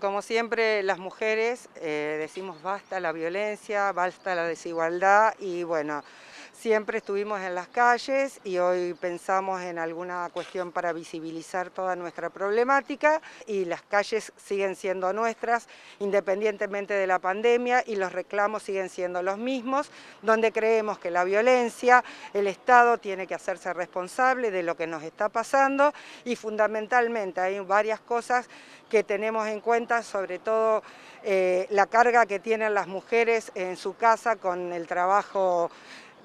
Como siempre, las mujeres eh, decimos basta la violencia, basta la desigualdad y bueno, Siempre estuvimos en las calles y hoy pensamos en alguna cuestión para visibilizar toda nuestra problemática y las calles siguen siendo nuestras independientemente de la pandemia y los reclamos siguen siendo los mismos, donde creemos que la violencia, el Estado tiene que hacerse responsable de lo que nos está pasando y fundamentalmente hay varias cosas que tenemos en cuenta, sobre todo eh, la carga que tienen las mujeres en su casa con el trabajo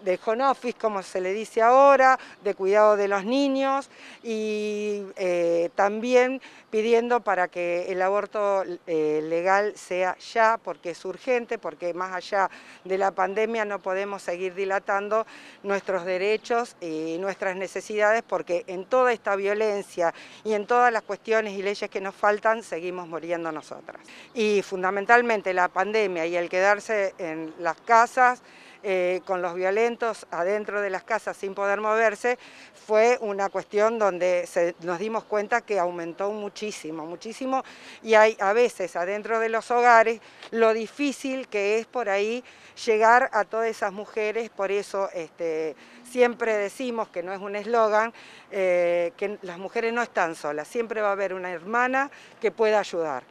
de home office, como se le dice ahora, de cuidado de los niños y eh, también pidiendo para que el aborto eh, legal sea ya, porque es urgente, porque más allá de la pandemia no podemos seguir dilatando nuestros derechos y nuestras necesidades, porque en toda esta violencia y en todas las cuestiones y leyes que nos faltan, seguimos muriendo nosotras. Y fundamentalmente la pandemia y el quedarse en las casas, eh, con los violentos adentro de las casas sin poder moverse, fue una cuestión donde nos dimos cuenta que aumentó muchísimo, muchísimo, y hay a veces adentro de los hogares lo difícil que es por ahí llegar a todas esas mujeres, por eso este, siempre decimos que no es un eslogan, eh, que las mujeres no están solas, siempre va a haber una hermana que pueda ayudar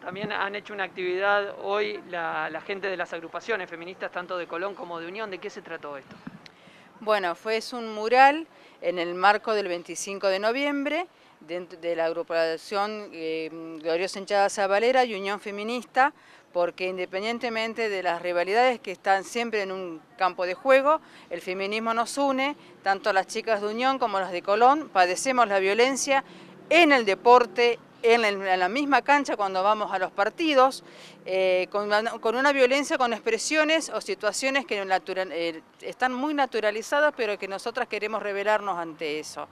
también han hecho una actividad hoy la, gente de las agrupaciones feministas, tanto de Colón como de Unión. ¿De qué se trató esto? Bueno, fue un mural en el marco del 25 de noviembre de, la agrupación Gloria eh, Gloriosa Hinchada y Unión Feminista, porque independientemente de las rivalidades que están siempre en un campo de juego, el feminismo nos une, tanto las chicas de Unión como las de Colón, padecemos la violencia en el deporte, en la misma cancha cuando vamos a los partidos, eh, con, una violencia, con expresiones o situaciones que eh, están muy naturalizadas, pero que nosotras queremos revelarnos ante eso.